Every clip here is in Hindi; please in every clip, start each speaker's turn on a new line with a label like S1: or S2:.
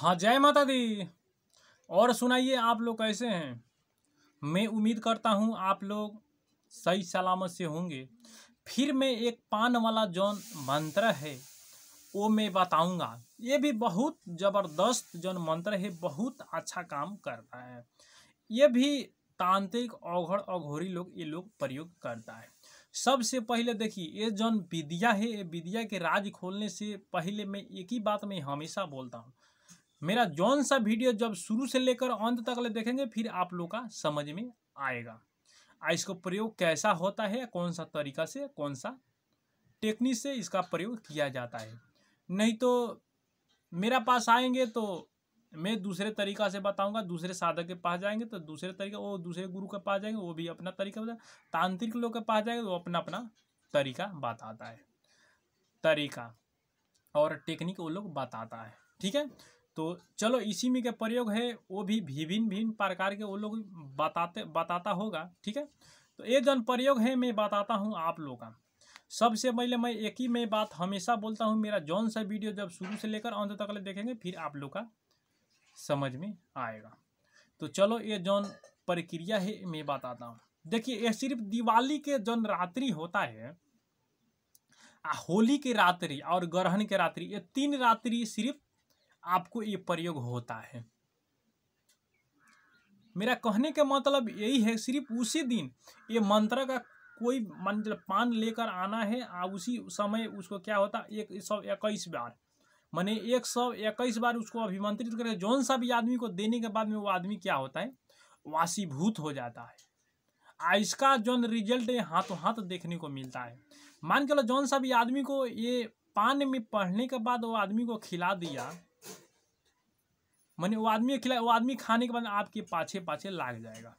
S1: हाँ जय माता दी और सुनाइए आप लोग कैसे हैं मैं उम्मीद करता हूँ आप लोग सही सलामत से होंगे फिर मैं एक पान वाला जौन मंत्र है वो मैं बताऊंगा ये भी बहुत ज़बरदस्त जौन मंत्र है बहुत अच्छा काम करता है ये भी तांत्रिक अघड़ अघोरी लोग ये लोग प्रयोग करता है सबसे पहले देखिए ये जौन विद्या है ये विद्या के राज खोलने से पहले मैं एक ही बात में हमेशा बोलता हूँ मेरा जौन सा वीडियो जब शुरू से लेकर अंत तक ले देखेंगे फिर आप लोग का समझ में आएगा आ इसको प्रयोग कैसा होता है कौन सा तरीका से कौन सा टेक्निक से इसका प्रयोग किया जाता है नहीं तो मेरा पास आएंगे तो मैं दूसरे तरीका से बताऊंगा दूसरे साधक के पास जाएंगे तो दूसरे तरीका वो दूसरे गुरु के पास जाएंगे वो भी अपना तरीका बता तांत्रिक लोग के पास जाएंगे वो अपना अपना तरीका बताता है तरीका और टेक्निक वो लोग बताता है ठीक है तो चलो इसी में के प्रयोग है वो भी विभिन्न भिन्न प्रकार के वो लोग बताते बताता होगा ठीक है तो ये जन प्रयोग है मैं बताता हूँ आप लोग का सबसे पहले मैं एक ही मैं बात हमेशा बोलता हूँ मेरा जौन सा वीडियो जब शुरू से लेकर अंत तक ले देखेंगे फिर आप लोग का समझ में आएगा तो चलो ये जौन प्रक्रिया है मैं बताता हूँ देखिए ये सिर्फ दिवाली के जौन रात्रि होता है होली की रात्रि और ग्रहण के रात्रि ये तीन रात्रि सिर्फ आपको ये प्रयोग होता है मेरा कहने का मतलब यही है सिर्फ उसी दिन ये मंत्र का कोई मंत्र पान लेकर आना है आ उसी समय उसको क्या होता एक सौ इक्कीस बार मैंने एक सौ इक्कीस बार उसको अभिमंत्रित करके जौन सा भी आदमी को देने के बाद में वो आदमी क्या होता है वासीभूत हो जाता है आ इसका जौन रिजल्ट हाथों हाथ देखने को मिलता है मान के लो जौन सा भी आदमी को ये पान में पढ़ने के बाद वो आदमी को खिला दिया मैंने वो आदमी खिला वो आदमी खाने के बाद आपके पाछे पाछे लाग जाएगा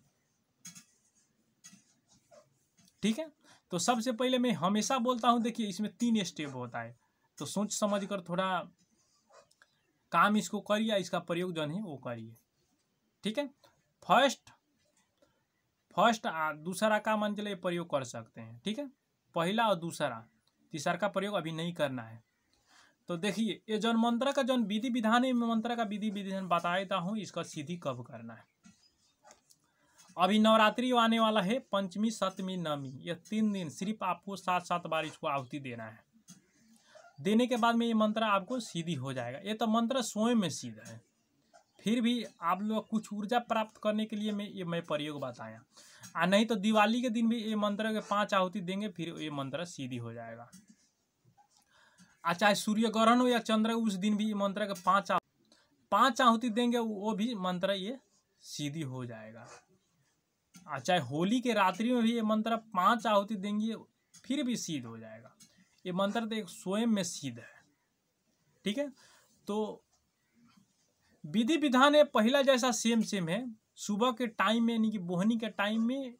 S1: ठीक है तो सबसे पहले मैं हमेशा बोलता हूँ देखिए इसमें तीन स्टेप होता है तो सोच समझ कर थोड़ा काम इसको करिए इसका प्रयोग जो है वो करिए ठीक है फर्स्ट फर्स्ट दूसरा का मान चले प्रयोग कर सकते हैं ठीक है पहला और दूसरा तीसरा का प्रयोग अभी नहीं करना है तो देखिए ये जन मंत्र का जन विधि विधान है मंत्र का विधि विधान बता देता हूँ इसका सिद्धि कब करना है अभी नवरात्रि आने वाला है पंचमी सप्तमी नवमी यह तीन दिन सिर्फ आपको सात सात बार इसको आहुति देना है देने के बाद में ये मंत्र आपको सीधी हो जाएगा ये तो मंत्र स्वयं में सीधा है फिर भी आप लोग कुछ ऊर्जा प्राप्त करने के लिए मैं ये मैं प्रयोग बताया आ नहीं तो दिवाली के दिन भी ये मंत्र के पांच आहुति देंगे फिर ये मंत्र सीधी हो जाएगा आ चाहे सूर्य ग्रहण हो या चंद्र उस दिन भी ये मंत्र का पाँच पाँच आहुति देंगे वो भी मंत्र ये सीधी हो जाएगा आ चाहे होली के रात्रि में भी ये मंत्र पाँच आहुति देंगे फिर भी सीध हो जाएगा ये मंत्र तो एक स्वयं में सीध है ठीक है तो विधि विधान पहला जैसा सेम सेम है सुबह के टाइम में यानी कि बोहनी के टाइम में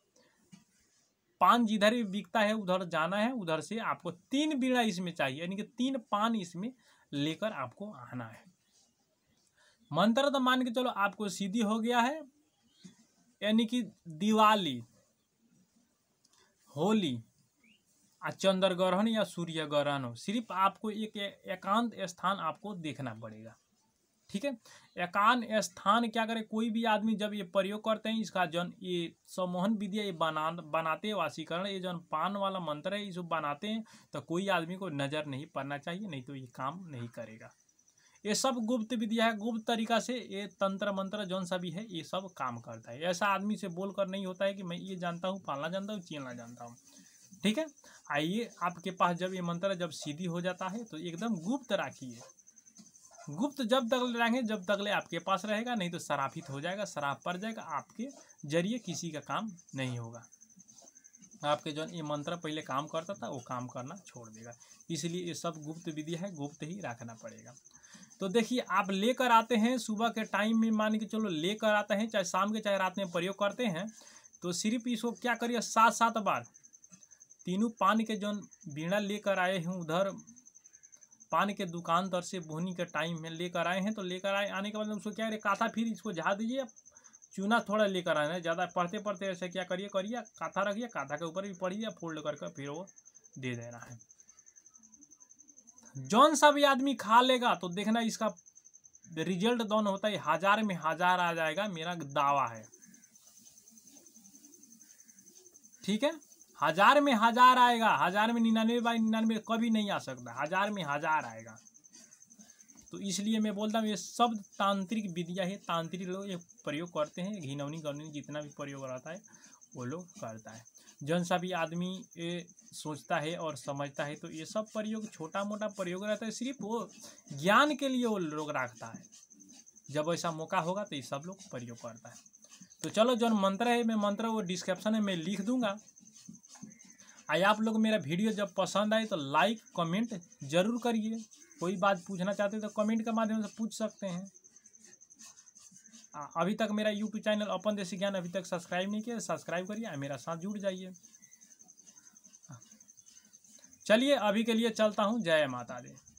S1: पान जिधर भी बिकता है उधर जाना है उधर से आपको तीन बीड़ा इसमें चाहिए यानी कि तीन पान इसमें लेकर आपको आना है मंत्र तो मान के चलो आपको सीधी हो गया है यानी कि दिवाली होली और चंद्र ग्रहण या सूर्य ग्रहण हो सिर्फ आपको एक एकांत स्थान आपको देखना पड़ेगा ठीक है एकान स्थान क्या करे कोई भी आदमी जब ये प्रयोग करते हैं इसका जन ये सम्मोहन विद्या ये बना बनाते वासीकरण ये जन पान वाला मंत्र है ये बनाते हैं तो कोई आदमी को नज़र नहीं पड़ना चाहिए नहीं तो ये काम नहीं करेगा ये सब गुप्त विद्या है गुप्त तरीका से ये तंत्र मंत्र जौन सा भी है ये सब काम करता है ऐसा आदमी से बोल कर नहीं होता है कि मैं ये जानता हूँ पालना जानता हूँ चीलना जानता हूँ ठीक है आइए आपके पास जब ये मंत्र जब सीधी हो जाता है तो एकदम गुप्त राखिए गुप्त जब तक रहेंगे जब तक ले आपके पास रहेगा नहीं तो शराफित हो जाएगा शराब पड़ जाएगा आपके जरिए किसी का काम नहीं होगा आपके जो ये मंत्र पहले काम करता था वो काम करना छोड़ देगा इसलिए ये सब गुप्त विधि है गुप्त ही रखना पड़ेगा तो देखिए आप लेकर आते हैं सुबह के टाइम में मान के चलो लेकर आते हैं चाहे शाम के चाहे रात में प्रयोग करते हैं तो सिर्फ इसको क्या करिए सात सात बार तीनों पान के जो बीणा लेकर आए हैं उधर पान के दुकान दर से बोहनी का टाइम में लेकर आए हैं तो लेकर आए आने के बाद उसको क्या काथा फिर इसको झा दीजिए चूना थोड़ा लेकर आना है ज़्यादा पढ़ते पढ़ते ऐसे क्या करिए करिए काथा रखिए काथा के ऊपर भी पढ़िए फोल्ड करके फिर वो दे देना है जौन सा भी आदमी खा लेगा तो देखना इसका रिजल्ट दोन होता है हजार में हजार आ जाएगा मेरा दावा है ठीक है हजार में हजार आएगा हजार में निन्यानवे बाई निन्यानवे कभी नहीं आ सकता हजार में हजार आएगा तो इसलिए मैं बोलता हूँ ये शब्द तांत्रिक विद्या है तांत्रिक लोग ये प्रयोग करते हैं घिनौनी गौनी जितना भी प्रयोग रहता है वो लोग करता है जन सा भी आदमी ये सोचता है और समझता है तो ये सब प्रयोग छोटा मोटा प्रयोग रहता है सिर्फ वो ज्ञान के लिए वो लोग रखता है जब ऐसा मौका होगा तो ये सब लोग प्रयोग करता है तो चलो जो मंत्र है मैं मंत्र वो डिस्क्रिप्शन में मैं लिख दूंगा आई आप लोग मेरा वीडियो जब पसंद आए तो लाइक कमेंट जरूर करिए कोई बात पूछना चाहते हैं तो कमेंट के माध्यम से पूछ सकते हैं अभी तक मेरा यूट्यूब चैनल अपन देसी ज्ञान अभी तक सब्सक्राइब नहीं किया सब्सक्राइब करिए मेरा साथ जुड़ जाइए चलिए अभी के लिए चलता हूँ जय माता दी